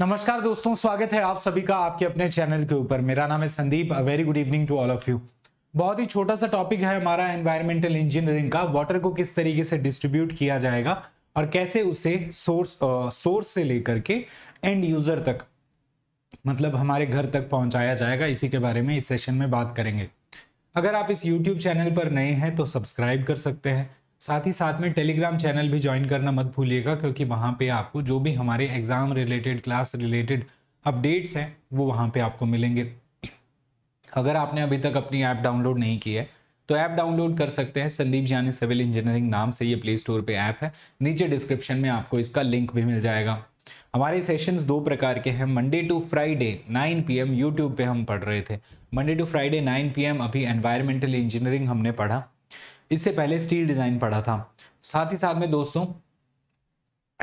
नमस्कार दोस्तों स्वागत है आप सभी का आपके अपने चैनल के ऊपर मेरा नाम है Sandeep a very good evening to all of you बहुत ही छोटा सा टॉपिक है हमारा एनवायरमेंटल इंजीनियरिंग का वाटर को किस तरीके से डिस्ट्रीब्यूट किया जाएगा और कैसे उसे सोर्स सोर्स से लेकर के एंड यूजर तक मतलब हमारे घर तक पहुंचाया जाएगा इसी के बारे में इस सेशन में बात करेंगे अगर आप इस यूट्यूब चैनल पर नए हैं तो सब्सक्राइब कर सकते हैं साथ ही साथ में टेलीग्राम चैनल भी ज्वाइन करना मत भूलिएगा क्योंकि वहाँ पे आपको जो भी हमारे exam related class related updates हैं वो वहाँ पे आपको मिलेंगे अगर आपने अभी तक अपनी ऐप डाउनलोड नहीं की है तो ऐप डाउनलोड कर सकते हैं संदीप जानी सिविल इंजीनियरिंग नाम से ये प्ले स्टोर पर ऐप है नीचे डिस्क्रिप्शन में आपको इसका लिंक भी मिल जाएगा हमारे सेशंस दो प्रकार के हैं Monday to Friday 9 PM YouTube पे हम पढ़ रहे थे मंडे टू फ्राइडे 9 पीएम अभी एनवायरमेंटल इंजीनियरिंग हमने पढ़ा इससे पहले स्टील डिज़ाइन पढ़ा था साथ ही साथ में दोस्तों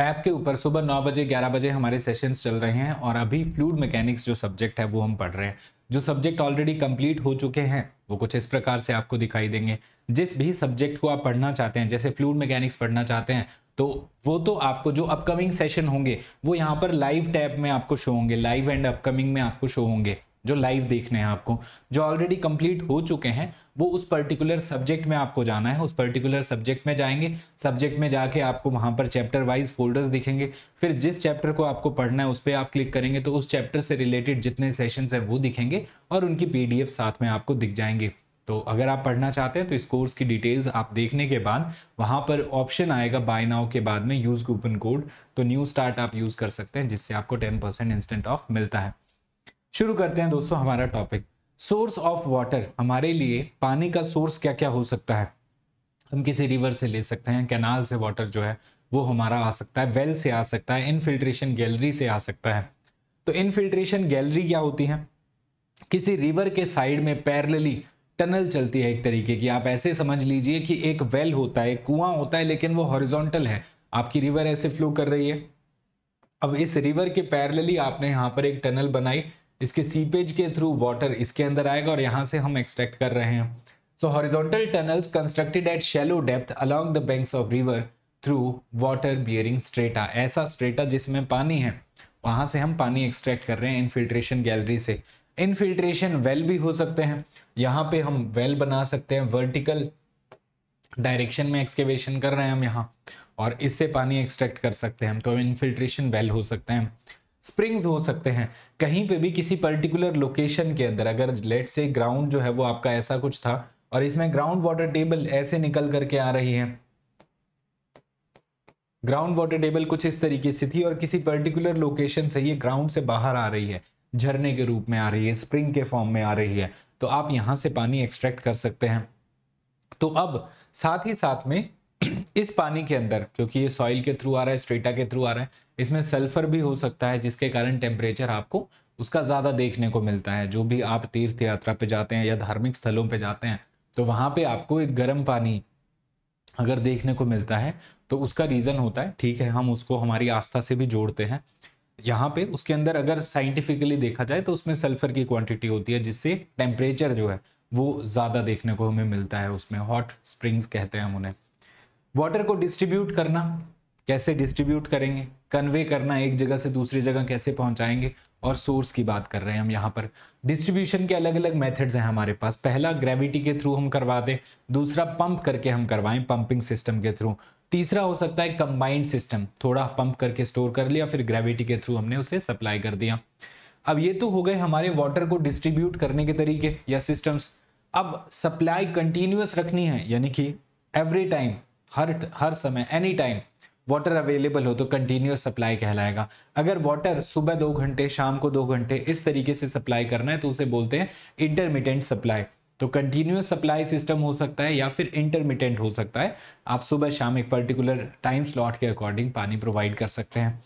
ऐप के ऊपर सुबह नौ बजे ग्यारह बजे हमारे सेशंस चल रहे हैं और अभी फ्लूड मैकेनिक्स जो सब्जेक्ट है वो हम पढ़ रहे हैं जो सब्जेक्ट ऑलरेडी कंप्लीट हो चुके हैं वो कुछ इस प्रकार से आपको दिखाई देंगे जिस भी सब्जेक्ट को आप पढ़ना चाहते हैं जैसे फ्लूड मैकेनिक्स पढ़ना चाहते हैं तो वो तो आपको जो अपकमिंग सेशन होंगे वो यहाँ पर लाइव टैब में आपको शो होंगे लाइव एंड अपकमिंग में आपको शो होंगे जो लाइव देखने हैं आपको जो ऑलरेडी कंप्लीट हो चुके हैं वो उस पर्टिकुलर सब्जेक्ट में आपको जाना है उस पर्टिकुलर सब्जेक्ट में जाएंगे सब्जेक्ट में जाके आपको वहाँ पर चैप्टर वाइज फोल्डर्स दिखेंगे फिर जिस चैप्टर को आपको पढ़ना है उस पर आप क्लिक करेंगे तो उस चैप्टर से रिलेटेड जितने सेशन हैं वो दिखेंगे और उनकी पी साथ में आपको दिख जाएंगे तो अगर आप पढ़ना चाहते हैं तो इस कोर्स की डिटेल्स आप देखने के बाद वहाँ पर ऑप्शन आएगा बाय नाउ के बाद में यूज़ कूपन कोड तो न्यू स्टार्ट आप यूज़ कर सकते हैं जिससे आपको टेन परसेंट इंस्टेंट ऑफ मिलता है शुरू करते हैं दोस्तों हमारा टॉपिक सोर्स ऑफ वाटर हमारे लिए पानी का सोर्स क्या क्या हो सकता है हम किसी रिवर से ले सकते हैं कैनाल से वाटर जो है वो हमारा आ सकता है वेल से आ सकता है इनफिल्ट्रेशन गैलरी से आ सकता है तो इनफिल्ट्रेशन गैलरी क्या होती है किसी रिवर के साइड में पैरलली टनल चलती है एक तरीके की आप ऐसे समझ लीजिए कि एक वेल होता है कुआं होता है लेकिन वो हॉरिजॉन्टल है आपकी रिवर ऐसे फ्लो कर रही है अब इस रिवर के पैरलली आपने यहाँ पर एक टनल बनाई इसके सीपेज के थ्रू वाटर इसके अंदर आएगा और यहाँ से हम एक्सट्रैक्ट कर रहे हैं so horizontal tunnels constructed at shallow depth along the banks of river through water bearing strata ऐसा स्ट्रेटा जिसमें पानी है वहाँ से हम पानी एक्सट्रैक्ट कर रहे हैं इनफिल्ट्रेशन गैलरी से इनफिल्ट्रेशन वेल भी हो सकते हैं यहाँ पे हम वेल well बना सकते हैं वर्टिकल डायरेक्शन में एक्सकेवेशन कर रहे हैं हम यहाँ और इससे पानी एक्सट्रैक्ट कर सकते हैं तो इनफिल्ट्रेशन वेल हो सकते हैं स्प्रिंग्स हो सकते हैं कहीं पे भी किसी पर्टिकुलर लोकेशन के अंदर अगर लेट से ग्राउंड जो है वो आपका ऐसा कुछ था और इसमें ग्राउंड वाटर टेबल ऐसे निकल करके आ रही है ग्राउंड वाटर टेबल कुछ इस तरीके से थी और किसी पर्टिकुलर लोकेशन से ये ग्राउंड से बाहर आ रही है झरने के रूप में आ रही है स्प्रिंग के फॉर्म में आ रही है तो आप यहां से पानी एक्सट्रैक्ट कर सकते हैं तो अब साथ ही साथ में इस पानी के अंदर क्योंकि ये सॉइल के थ्रू आ रहा है स्ट्रेटा के थ्रू आ रहा है इसमें सल्फर भी हो सकता है जिसके कारण टेम्परेचर आपको उसका ज़्यादा देखने को मिलता है जो भी आप तीर्थ यात्रा पे जाते हैं या धार्मिक स्थलों पे जाते हैं तो वहाँ पे आपको एक गर्म पानी अगर देखने को मिलता है तो उसका रीज़न होता है ठीक है हम उसको हमारी आस्था से भी जोड़ते हैं यहाँ पे उसके अंदर अगर साइंटिफिकली देखा जाए तो उसमें सल्फर की क्वांटिटी होती है जिससे टेम्परेचर जो है वो ज़्यादा देखने को हमें मिलता है उसमें हॉट स्प्रिंग्स कहते हैं हम उन्हें वाटर को डिस्ट्रीब्यूट करना कैसे डिस्ट्रीब्यूट करेंगे कन्वे करना एक जगह से दूसरी जगह कैसे पहुंचाएंगे और सोर्स की बात कर रहे हैं हम यहाँ पर डिस्ट्रीब्यूशन के अलग अलग मेथड्स हैं हमारे पास पहला ग्रेविटी के थ्रू हम करवा दें दूसरा पंप करके हम करवाएं पंपिंग सिस्टम के थ्रू तीसरा हो सकता है कंबाइंड सिस्टम थोड़ा पंप करके स्टोर कर लिया फिर ग्रेविटी के थ्रू हमने उसे सप्लाई कर दिया अब ये तो हो गए हमारे वाटर को डिस्ट्रीब्यूट करने के तरीके या सिस्टम्स अब सप्लाई कंटिन्यूस रखनी है यानी कि एवरी टाइम हर हर समय एनी टाइम वाटर अवेलेबल हो तो कंटिन्यूस सप्लाई कहलाएगा अगर वाटर सुबह दो घंटे शाम को दो घंटे इस तरीके से सप्लाई करना है तो उसे बोलते हैं इंटरमीडियंट सप्लाई तो कंटिन्यूस सप्लाई सिस्टम हो सकता है या फिर इंटरमीडियंट हो सकता है आप सुबह शाम एक पर्टिकुलर टाइम स्लॉट के अकॉर्डिंग पानी प्रोवाइड कर सकते हैं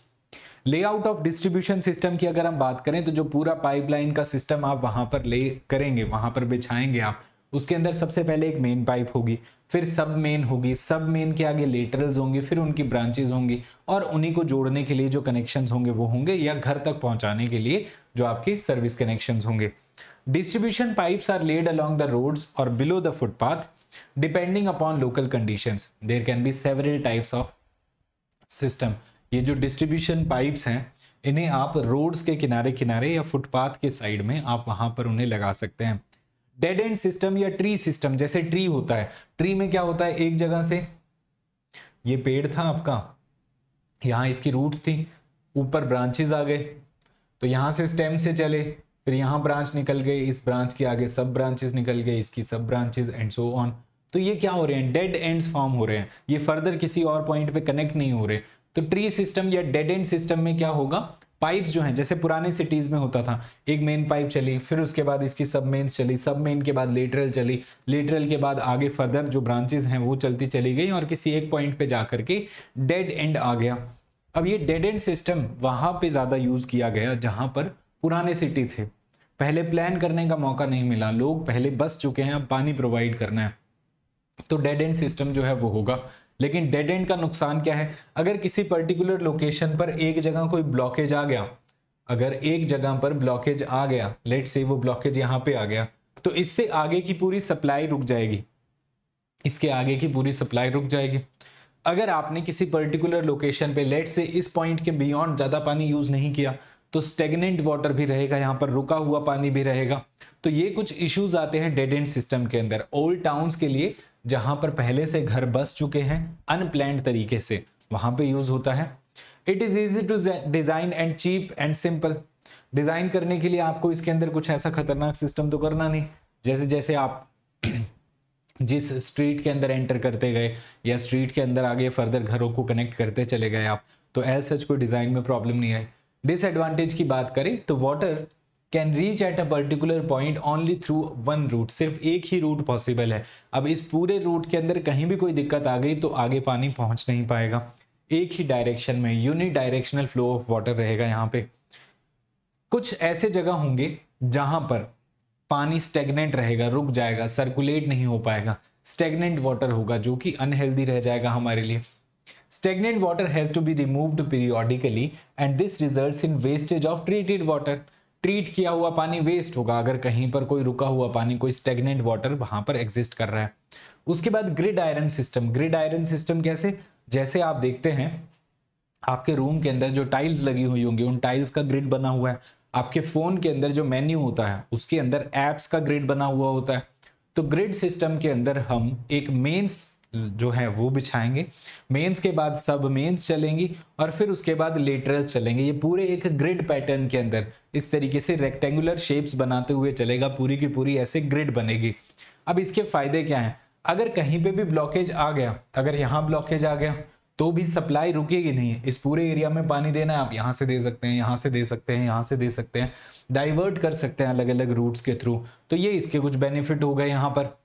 लेआउट ऑफ डिस्ट्रीब्यूशन सिस्टम की अगर हम बात करें तो जो पूरा पाइपलाइन का सिस्टम आप वहां पर ले करेंगे वहां पर बिछाएंगे आप उसके अंदर सबसे पहले एक मेन पाइप होगी फिर सब मेन होगी सब मेन के आगे लेटरल्स होंगे फिर उनकी ब्रांचेज होंगी और उन्हीं को जोड़ने के लिए जो कनेक्शन होंगे वो होंगे या घर तक पहुंचाने के लिए जो आपके सर्विस कनेक्शन होंगे distribution pipes are laid along the roads और below the footpath depending upon local condition there can be several types of system ये जो डिस्ट्रीब्यूशन पाइप्स हैं इन्हें आप रोड्स के किनारे किनारे या फुटपाथ के साइड में आप वहां पर उन्हें लगा सकते हैं डेड एंड सिस्टम या ट्री सिस्टम जैसे ट्री होता है ट्री में क्या होता है एक जगह से ये पेड़ था आपका यहां इसकी रूट्स थी ऊपर ब्रांचेज आ गए तो यहां से स्टेम से चले फिर यहां ब्रांच निकल गए इस ब्रांच के आगे सब ब्रांचेज निकल गए इसकी सब ब्रांचेज एंड सो ऑन तो ये क्या हो रहे हैं डेड एंड्स फॉर्म हो रहे हैं ये फर्दर किसी और पॉइंट पे कनेक्ट नहीं हो रहे तो ट्री सिस्टम या डेड एंड सिस्टम में क्या होगा पाइप जो हैं जैसे पुराने सिटीज़ में होता था एक मेन पाइप चली फिर उसके बाद इसकी सब मेन्स चली सब मेन के बाद लेटरल चली लेटरल के बाद आगे फर्दर जो ब्रांचेज हैं वो चलती चली गई और किसी एक पॉइंट पे जा करके डेड एंड आ गया अब ये डेड एंड सिस्टम वहाँ पे ज़्यादा यूज़ किया गया जहाँ पर पुराने सिटी थे पहले प्लान करने का मौका नहीं मिला लोग पहले बस चुके हैं अब पानी प्रोवाइड करना है तो डेड एंड सिस्टम जो है वो होगा लेकिन डेड एंड का नुकसान क्या है अगर किसी पर्टिकुलर लोकेशन पर एक जगह कोई ब्लॉकेज आ गया अगर एक जगह पर ब्लॉकेज आ गया लेट से वो ब्लॉकेज यहाँ पे आ गया तो इससे आगे की पूरी सप्लाई रुक जाएगी इसके आगे की पूरी सप्लाई रुक जाएगी अगर आपने किसी पर्टिकुलर लोकेशन पे लेट से इस पॉइंट के बियॉन्ड ज़्यादा पानी यूज़ नहीं किया तो स्टेगनेंट वाटर भी रहेगा यहाँ पर रुका हुआ पानी भी रहेगा तो ये कुछ इश्यूज आते हैं डेड एंड सिस्टम के अंदर ओल्ड टाउन्स के लिए जहां पर पहले से घर बस चुके हैं अनप्लैंड तरीके से वहां पे यूज़ होता है it is easy to design and cheap and simple design करने के लिए आपको इसके अंदर कुछ ऐसा खतरनाक सिस्टम तो करना नहीं जैसे जैसे आप जिस स्ट्रीट के अंदर एंटर करते गए या स्ट्रीट के अंदर आगे फर्दर घरों को कनेक्ट करते चले गए आप तो एज सच कोई डिज़ाइन में प्रॉब्लम नहीं आई डिसएडवांटेज की बात करें तो water can reach at a particular point only through one route सिर्फ एक ही रूट पॉसिबल है अब इस पूरे रूट के अंदर कहीं भी कोई दिक्कत आ गई तो आगे पानी पहुंच नहीं पाएगा एक ही डायरेक्शन में unidirectional flow of water रहेगा यहाँ पे कुछ ऐसे जगह होंगे जहां पर पानी स्टेगनेंट रहेगा रुक जाएगा सर्कुलेट नहीं हो पाएगा स्टेगनेंट वाटर होगा जो कि अनहेल्दी रह जाएगा हमारे लिए stagnant water has to be removed periodically and this results in wastage of treated water treat किया हुआ पानी वेस्ट होगा अगर कहीं पर कोई रुका हुआ पानी कोई स्टेगनेंट वाटर वहां पर एग्जिस्ट कर रहा है उसके बाद gridiron system gridiron system कैसे जैसे आप देखते हैं आपके रूम के अंदर जो टाइल्स लगी हुई होंगी उन टाइल्स का ग्रिड बना हुआ है आपके फोन के अंदर जो मेन्यू होता है उसके अंदर एप्स का ग्रिड बना हुआ होता है तो ग्रिड सिस्टम के अंदर हम एक मेन्स जो है वो बिछाएंगे मेंस के बाद सब मेंस चलेंगी और फिर उसके बाद लेटरल चलेंगे ये पूरे एक ग्रिड पैटर्न के अंदर इस तरीके से रेक्टेंगुलर शेप्स बनाते हुए चलेगा पूरी की पूरी ऐसे ग्रिड बनेगी अब इसके फायदे क्या हैं अगर कहीं पे भी ब्लॉकेज आ गया अगर यहाँ ब्लॉकेज आ गया तो भी सप्लाई रुकेगी नहीं इस पूरे एरिया में पानी देना है आप यहाँ से दे सकते हैं यहाँ से दे सकते हैं यहाँ से दे सकते हैं डाइवर्ट कर सकते हैं अलग अलग रूट्स के थ्रू तो ये इसके कुछ बेनिफिट हो गए यहाँ पर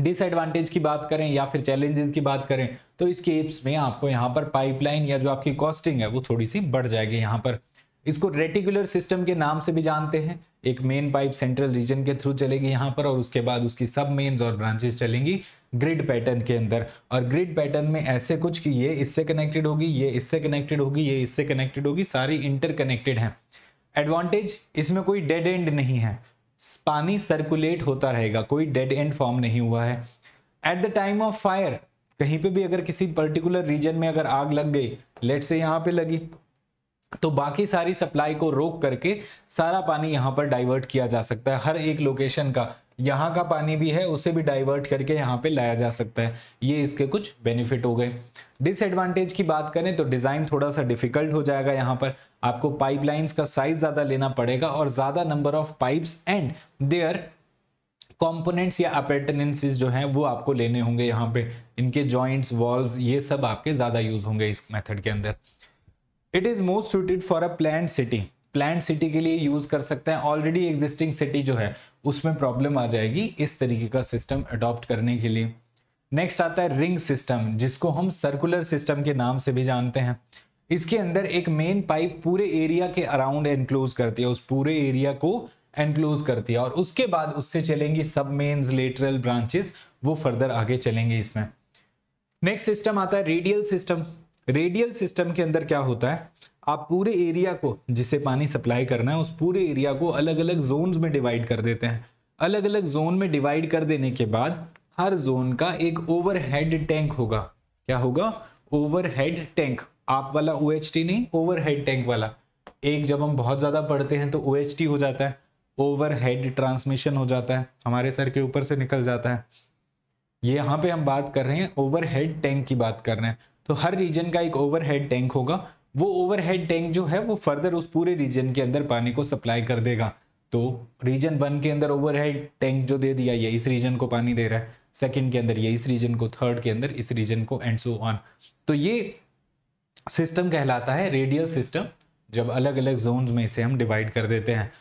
डिसएडवांटेज की बात करें या फिर चैलेंजेस की बात करें तो इस केप्स में आपको यहाँ पर पाइपलाइन या जो आपकी कॉस्टिंग है वो थोड़ी सी बढ़ जाएगी यहाँ पर इसको रेटिकुलर सिस्टम के नाम से भी जानते हैं एक मेन पाइप सेंट्रल रीजन के थ्रू चलेगी यहाँ पर और उसके बाद उसकी सब मेन्स और ब्रांचेस चलेंगी ग्रिड पैटर्न के अंदर और ग्रिड पैटर्न में ऐसे कुछ कि ये इससे कनेक्टेड होगी ये इससे कनेक्टेड होगी ये इससे कनेक्टेड होगी सारी इंटरकनेक्टेड हैं एडवांटेज इसमें कोई डेड एंड नहीं है पानी सर्कुलेट होता रहेगा कोई डेड एंड फॉर्म नहीं हुआ है at the time of fire कहीं पे भी अगर किसी पर्टिकुलर रीजन में अगर आग लग गई लेट से यहां पे लगी तो बाकी सारी सप्लाई को रोक करके सारा पानी यहाँ पर डाइवर्ट किया जा सकता है हर एक लोकेशन का यहां का पानी भी है उसे भी डाइवर्ट करके यहां पे लाया जा सकता है ये इसके कुछ बेनिफिट हो गए डिसएडवांटेज की बात करें तो डिज़ाइन थोड़ा सा डिफिकल्ट हो जाएगा यहां पर आपको पाइपलाइंस का साइज ज़्यादा लेना पड़ेगा और ज़्यादा number of pipes and their components या अपेटेनेंसेज जो हैं वो आपको लेने होंगे यहाँ पे इनके जॉइंट्स वॉल्व्स ये सब आपके ज़्यादा यूज़ होंगे इस मेथड के अंदर it is most suited for a plan city plan city के लिए यूज़ कर सकते हैं ऑलरेडी एग्जिस्टिंग सिटी जो है उसमें प्रॉब्लम आ जाएगी इस तरीके का सिस्टम अडॉप्ट करने के लिए नेक्स्ट आता है रिंग सिस्टम जिसको हम सर्कुलर सिस्टम के नाम से भी जानते हैं इसके अंदर एक मेन पाइप पूरे एरिया के अराउंड एनक्लोज करती है उस पूरे एरिया को एनक्लोज करती है और उसके बाद उससे चलेंगी सब मेन्स लेटरल ब्रांचेस वो फर्दर आगे चलेंगे इसमें नेक्स्ट सिस्टम आता है रेडियल सिस्टम रेडियल सिस्टम के अंदर क्या होता है आप पूरे एरिया को जिसे पानी सप्लाई करना है उस पूरे एरिया को अलग अलग जोन्स में डिवाइड कर देते हैं अलग अलग जोन में डिवाइड कर देने के बाद हर जोन का एक ओवरहेड टैंक होगा क्या होगा ओवरहेड टैंक आप वाला ओ नहीं ओवरहेड टैंक वाला एक जब हम बहुत ज़्यादा पढ़ते हैं तो ओ हो जाता है ओवरहेड ट्रांसमिशन हो जाता है हमारे सर के ऊपर से निकल जाता है ये यहाँ पे हम बात कर रहे हैं ओवरहेड टैंक की बात कर रहे हैं तो हर रीजन का एक ओवरहेड टैंक होगा वो ओवरहेड टैंक जो है वो फर्दर उस पूरे रीजन के अंदर पानी को सप्लाई कर देगा तो रीजन वन के अंदर ओवरहेड टैंक जो दे दिया ये इस रीजन को पानी दे रहा है सेकंड के अंदर ये इस रीजन को थर्ड के अंदर इस रीजन को एंड सो ऑन तो ये सिस्टम कहलाता है रेडियल सिस्टम जब अलग अलग जोन में इसे हम डिवाइड कर देते हैं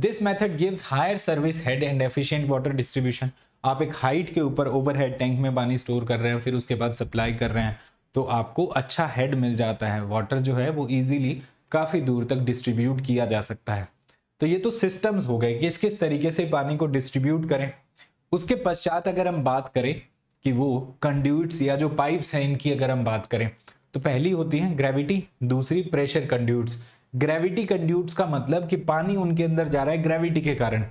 this method gives higher service head and efficient water distribution आप एक हाइट के ऊपर ओवरहेड टैंक में पानी स्टोर कर रहे हैं फिर उसके बाद सप्लाई कर रहे हैं तो आपको अच्छा हेड मिल जाता है वाटर जो है वो इजीली काफ़ी दूर तक डिस्ट्रीब्यूट किया जा सकता है तो ये तो सिस्टम्स हो गए किस किस तरीके से पानी को डिस्ट्रीब्यूट करें उसके पश्चात अगर हम बात करें कि वो कंड्यूट्स या जो पाइप्स हैं इनकी अगर हम बात करें तो पहली होती है ग्रेविटी दूसरी प्रेशर कंड्यूट्स ग्रेविटी कंड्यूट्स का मतलब कि पानी उनके अंदर जा रहा है ग्रेविटी के कारण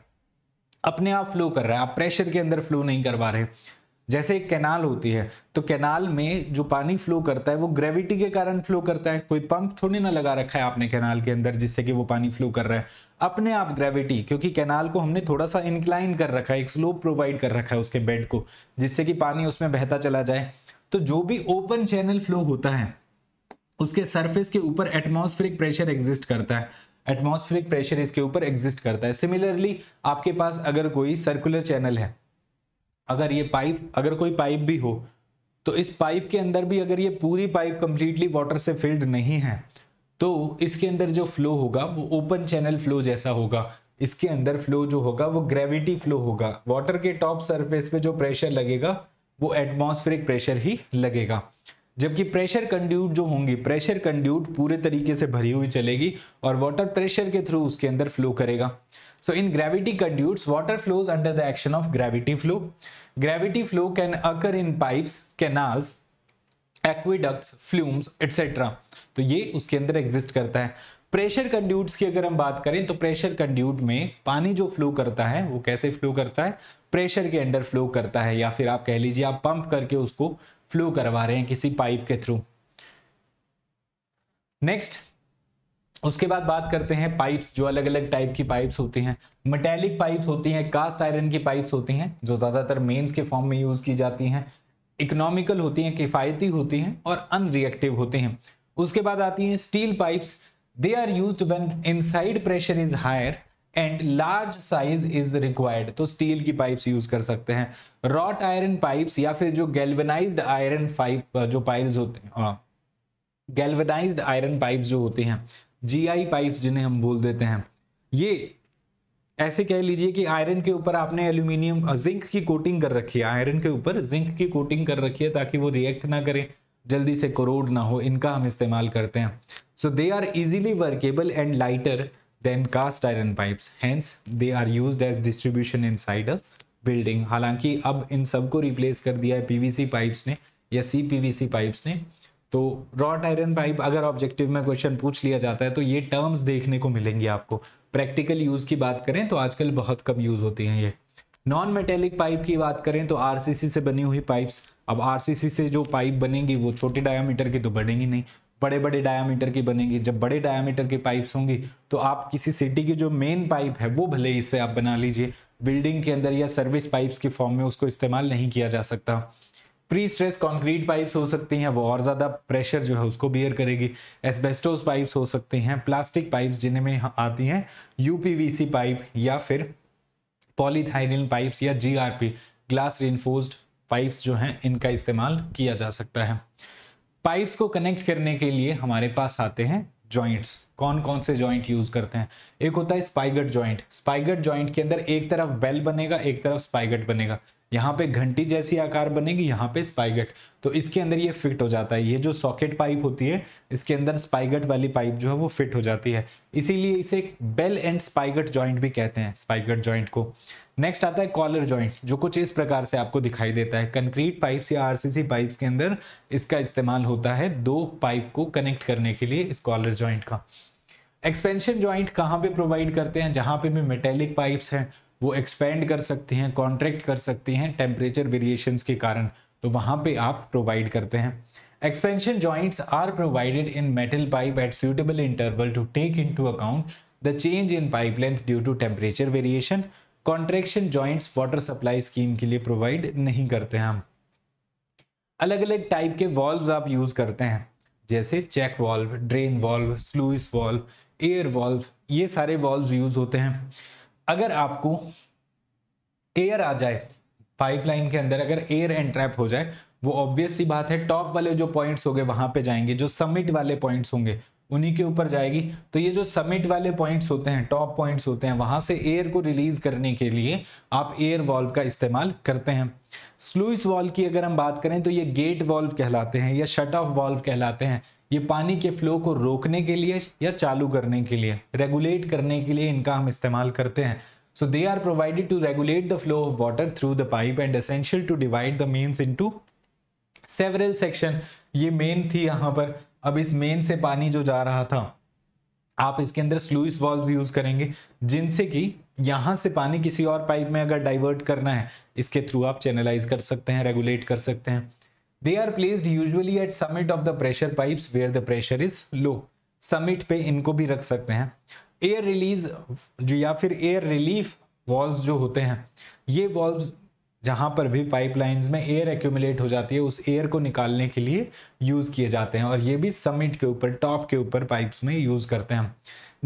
अपने आप फ्लो कर रहा है आप प्रेशर के अंदर फ्लो नहीं करवा रहे जैसे एक कैनाल होती है तो कैनाल में जो पानी फ्लो करता है वो ग्रेविटी के कारण फ्लो करता है कोई पंप थोड़ी ना लगा रखा है आपने कैनाल के अंदर जिससे कि वो पानी फ्लो कर रहा है अपने आप ग्रेविटी क्योंकि कैनाल को हमने थोड़ा सा इंक्लाइन कर रखा है एक स्लोप प्रोवाइड कर रखा है उसके बेड को जिससे कि पानी उसमें बहता चला जाए तो जो भी ओपन चैनल फ्लो होता है उसके सरफेस के ऊपर एटमोस्फेरिक प्रेशर एग्जिस्ट करता है एटमोस्फेरिक प्रेशर इसके ऊपर एग्जिस्ट करता है सिमिलरली आपके पास अगर कोई सर्कुलर चैनल है अगर ये पाइप अगर कोई पाइप भी हो तो इस पाइप के अंदर भी अगर ये पूरी पाइप कंप्लीटली वाटर से फिल्ड नहीं है तो इसके अंदर जो फ्लो होगा वो ओपन चैनल फ्लो जैसा होगा इसके अंदर फ्लो जो होगा वो ग्रेविटी फ्लो होगा वाटर के टॉप सरफेस पे जो प्रेशर लगेगा वो एटमॉस्फेरिक प्रेशर ही लगेगा जबकि प्रेशर कंड्यूट जो होंगी प्रेशर कंड्यूट पूरे तरीके से भरी हुई चलेगी और वाटर प्रेशर के थ्रू उसके अंदर फ्लो करेगा so in gravity conduits water flows under the action of gravity flow gravity flow can occur in pipes canals aqueducts flumes etcetera तो ये उसके अंदर एग्जिस्ट करता है प्रेशर कंड्यूट्स की अगर हम बात करें तो प्रेशर कंड्यूट में पानी जो फ्लो करता है वो कैसे फ्लो करता है प्रेशर के अंडर फ्लो करता है या फिर आप कह लीजिए आप पंप करके उसको फ्लो करवा रहे हैं किसी पाइप के थ्रू नेक्स्ट उसके बाद बात करते हैं पाइप्स जो अलग अलग टाइप की पाइप्स होती हैं मेटेलिक पाइप्स होती हैं कास्ट आयरन की पाइप्स होती हैं जो ज़्यादातर मेंस के फॉर्म में यूज़ की जाती हैं इकोनॉमिकल होती हैं किफ़ायती होती हैं और अनरिएक्टिव होती हैं उसके बाद आती हैं steel pipes they are used when inside pressure is higher and large size is required तो steel की pipes use कर सकते हैं wrought iron pipes या फिर जो galvanized iron pipe जो piles होते हैं galvanized iron pipes जो होते हैं जीआई पाइप्स जिन्हें हम बोल देते हैं ये ऐसे कह लीजिए कि आयरन के ऊपर आपने एल्यूमिनियम जिंक की कोटिंग कर रखी है आयरन के ऊपर जिंक की कोटिंग कर रखी है ताकि वो रिएक्ट ना करें जल्दी से करोड ना हो इनका हम इस्तेमाल करते हैं So they are easily workable and lighter than cast iron pipes. Hence, they are used as distribution inside a building. हालांकि अब इन सबको रिप्लेस कर दिया है पीवीसी पाइप्स ने या C PVC pipes ne to wrought iron pipe agar objective mein question पूछ liya jata hai to ye terms dekhne ko milenge aapko practical use की बात करें तो आजकल बहुत कम यूज़ होती हैं ये नॉन मेटेलिक पाइप की बात करें तो आरसीसी से बनी हुई पाइप्स अब आरसीसी से जो पाइप बनेंगी वो छोटे डायमीटर की तो बनेंगी नहीं बड़े बड़े डायामीटर की बनेगी जब बड़े डायामीटर की पाइप्स होंगी तो आप किसी सिटी की जो मेन पाइप है वो भले ही इससे आप बना लीजिए बिल्डिंग के अंदर या सर्विस पाइप्स के फॉर्म में उसको इस्तेमाल नहीं किया जा सकता प्री स्ट्रेस कॉन्क्रीट पाइप्स हो सकती हैं वो और ज़्यादा प्रेशर जो है उसको बियर करेगी एसबेस्टोस पाइप्स हो सकती हैं प्लास्टिक पाइप्स जिन्हें में आती हैं यूपीवीसी पाइप या फिर पॉलीथाइनिन पाइप्स या जी ग्लास रिनफोर्स्ड पाइप्स जो हैं इनका इस्तेमाल किया जा सकता है पाइप्स को कनेक्ट करने के लिए हमारे पास आते हैं जॉइंट्स कौन कौन से जॉइंट यूज करते हैं एक होता है स्पाइगट जॉइंट स्पाइगट जॉइंट के अंदर एक तरफ बेल बनेगा एक तरफ स्पाइगट बनेगा यहाँ पे घंटी जैसी आकार बनेगी यहाँ पे स्पाइगट तो इसके अंदर ये फिट हो जाता है ये जो सॉकेट पाइप होती है इसके अंदर स्पाइगट वाली पाइप जो है वो फिट हो जाती है इसीलिए इसे बेल एंड स्पाइगट जॉइंट भी कहते हैं स्पाइगट जॉइंट को नेक्स्ट आता है कॉलर जॉइंट जो कुछ इस प्रकार से आपको दिखाई देता है कंक्रीट पाइप्स या आरसीसी पाइप्स के अंदर इसका इस्तेमाल होता है दो पाइप को कनेक्ट करने के लिए इस कॉलर जॉइंट का एक्सपेंशन जॉइंट कहाँ पे प्रोवाइड करते हैं जहाँ पे भी मेटेलिक पाइप्स हैं वो एक्सपेंड कर सकते हैं कॉन्ट्रैक्ट कर सकते हैं टेम्परेचर वेरिएशन के कारण तो वहाँ पे आप प्रोवाइड करते हैं expansion joints are provided in metal pipe at suitable interval to take in account the change in pipe length due to temperature variation contraction joints water supply scheme के लिए प्रोवाइड नहीं करते हैं अलग अलग टाइप के वॉल्व आप use करते हैं जैसे check valve drain valve sluice valve air valve ये सारे वॉल्व यूज होते हैं अगर आपको एयर आ जाए पाइपलाइन के अंदर अगर एयर एंट्रैप हो जाए वो ऑब्वियस सी बात है टॉप वाले जो पॉइंट्स होंगे वहां पे जाएंगे जो समिट वाले पॉइंट्स होंगे उन्हीं के ऊपर जाएगी तो ये जो समिट वाले पॉइंट्स होते हैं टॉप पॉइंट्स होते हैं वहां से एयर को रिलीज करने के लिए आप एयर वॉल्व का इस्तेमाल करते हैं स्लूइस वॉल्व की अगर हम बात करें तो ये गेट वॉल्व कहलाते हैं या शट ऑफ वॉल्व कहलाते हैं ये पानी के फ्लो को रोकने के लिए या चालू करने के लिए रेगुलेट करने के लिए इनका हम इस्तेमाल करते हैं so they are provided to regulate the flow of water through the pipe and essential to divide the mains into several section ये मेन थी यहाँ पर अब इस मेन से पानी जो जा रहा था आप इसके अंदर स्लूइस वॉल्व यूज करेंगे जिनसे कि यहाँ से पानी किसी और पाइप में अगर डाइवर्ट करना है इसके थ्रू आप चैनलाइज कर सकते हैं रेगुलेट कर सकते हैं they are placed usually at summit of the pressure pipe where the pressure is low summit पे इनको भी रख सकते हैं एयर रिलीज जो या फिर एयर रिलीफ वॉल्व जो होते हैं ये वॉल्व जहाँ पर भी पाइपलाइंस में एयर एक्यूमुलेट हो जाती है उस एयर को निकालने के लिए यूज़ किए जाते हैं और ये भी समिट के ऊपर टॉप के ऊपर पाइप्स में यूज़ करते हैं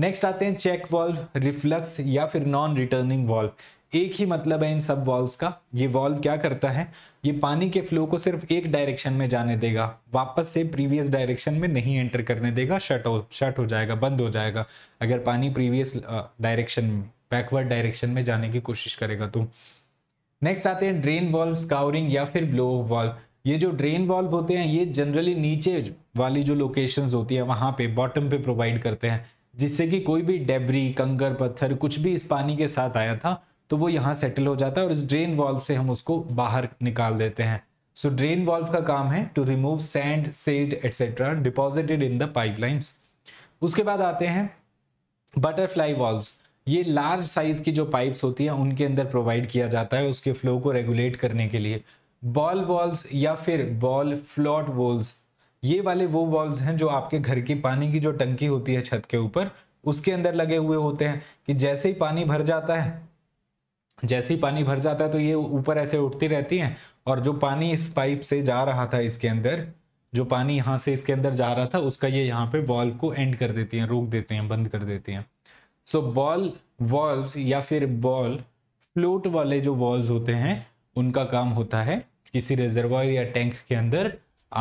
नेक्स्ट आते हैं चेक वॉल्व रिफ्लक्स या फिर नॉन रिटर्निंग वॉल्व एक ही मतलब है इन सब वॉल्व्स का ये वॉल्व क्या करता है ये पानी के फ्लो को सिर्फ एक डायरेक्शन में जाने देगा वापस से प्रीवियस डायरेक्शन में नहीं एंटर करने देगा शट हो शट हो जाएगा बंद हो जाएगा अगर पानी प्रीवियस डायरेक्शन बैकवर्ड डायरेक्शन में जाने की कोशिश करेगा तो नेक्स्ट आते हैं ड्रेन वॉल्व स्काउरिंग या फिर ब्लो वॉल्व ये जो ड्रेन वॉल्व होते हैं ये जनरली नीचे वाली जो लोकेशंस होती है वहां पे बॉटम पे प्रोवाइड करते हैं जिससे कि कोई भी डेबरी कंकर पत्थर कुछ भी इस पानी के साथ आया था तो वो यहाँ सेटल हो जाता है और इस ड्रेन वॉल्व से हम उसको बाहर निकाल देते हैं सो ड्रेन वॉल्व का काम है to remove sand silt etcetera deposited in the pipelines उसके बाद आते हैं बटरफ्लाई वॉल्व्स ये लार्ज साइज की जो पाइप्स होती हैं उनके अंदर प्रोवाइड किया जाता है उसके फ्लो को रेगुलेट करने के लिए बॉल वॉल्व्स या फिर बॉल फ्लॉट वॉल्व्स ये वाले वो वॉल्व्स हैं जो आपके घर की पानी की जो टंकी होती है छत के ऊपर उसके अंदर लगे हुए होते हैं कि जैसे ही पानी भर जाता है जैसे ही पानी भर जाता है तो ये ऊपर ऐसे उठती रहती हैं और जो पानी इस पाइप से जा रहा था इसके अंदर जो पानी यहाँ से इसके अंदर जा रहा था उसका ये यहाँ पे वॉल्व को एंड कर देती हैं रोक देते हैं बंद कर देते हैं सो बॉल वॉल्व्स या फिर बॉल फ्लोट वाले जो वॉल्व होते हैं उनका काम होता है किसी रिजर्वायर या टैंक के अंदर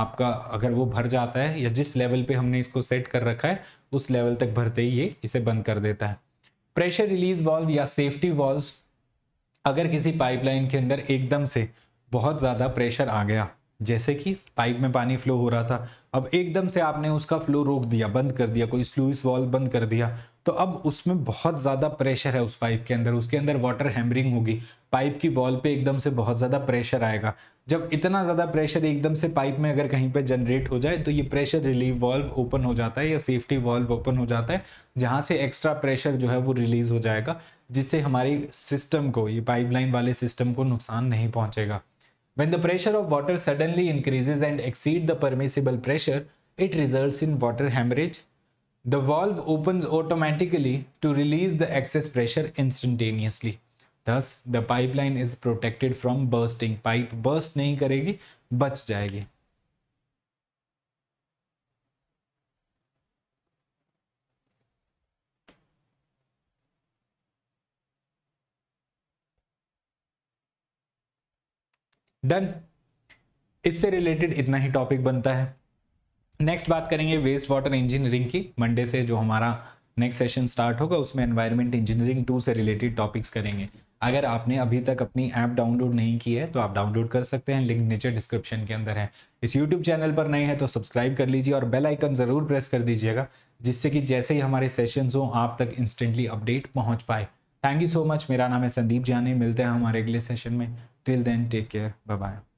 आपका अगर वो भर जाता है या जिस लेवल पे हमने इसको सेट कर रखा है उस लेवल तक भरते ही ये इसे बंद कर देता है प्रेशर रिलीज वॉल्व या सेफ्टी वॉल्व अगर किसी पाइपलाइन के अंदर एकदम से बहुत ज़्यादा प्रेशर आ गया जैसे कि पाइप में पानी फ्लो हो रहा था अब एकदम से आपने उसका फ्लो रोक दिया बंद कर दिया कोई स्लूस वॉल्व बंद कर दिया तो अब उसमें बहुत ज़्यादा प्रेशर है उस पाइप के अंदर उसके अंदर वाटर हैमरिंग होगी पाइप की वॉल पे एकदम से बहुत ज़्यादा प्रेशर आएगा जब इतना ज़्यादा प्रेशर एकदम से पाइप में अगर कहीं पे जनरेट हो जाए तो ये प्रेशर रिलीव वॉल्व ओपन हो जाता है या सेफ्टी वॉल्व ओपन हो जाता है जहाँ से एक्स्ट्रा प्रेशर जो है वो रिलीज़ हो जाएगा जिससे हमारी सिस्टम को ये पाइपलाइन वाले सिस्टम को नुकसान नहीं पहुँचेगा when the pressure of water suddenly increases and exceed the permissible pressure it result in water hammerage The valve opens automatically to release the excess pressure instantaneously. Thus, the pipeline is protected from bursting. Pipe burst nahi karegi bach jayegi done इससे related इतना ही topic बनता है next बात करेंगे waste water engineering की Monday से जो हमारा नेक्स्ट सेशन स्टार्ट होगा उसमें एनवायरमेंट इंजीनियरिंग टू से रिलेटेड टॉपिक्स करेंगे अगर आपने अभी तक अपनी ऐप डाउनलोड नहीं की है तो आप डाउनलोड कर सकते हैं लिंक नीचे डिस्क्रिप्शन के अंदर है इस यूट्यूब चैनल पर नए हैं तो सब्सक्राइब कर लीजिए और बेल आइकन ज़रूर प्रेस कर दीजिएगा जिससे कि जैसे ही हमारे सेशंस हों आप तक इंस्टेंटली अपडेट पहुंच पाए थैंक यू सो मच मेरा नाम है संदीप जानी मिलते हैं हमारे अगले सेशन में till then take care bye bye